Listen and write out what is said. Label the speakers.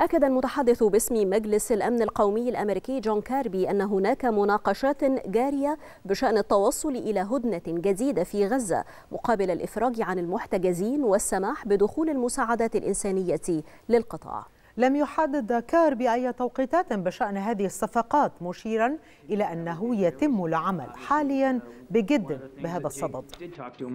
Speaker 1: أكد المتحدث باسم مجلس الأمن القومي الأمريكي جون كاربي أن هناك مناقشات جارية بشأن التوصل إلى هدنة جديدة في غزة مقابل الإفراج عن المحتجزين والسماح بدخول المساعدات الإنسانية للقطاع لم يحدد كاربي أي توقيتات بشأن هذه الصفقات مشيرا إلى
Speaker 2: أنه يتم العمل حاليا بجد بهذا
Speaker 3: الصدد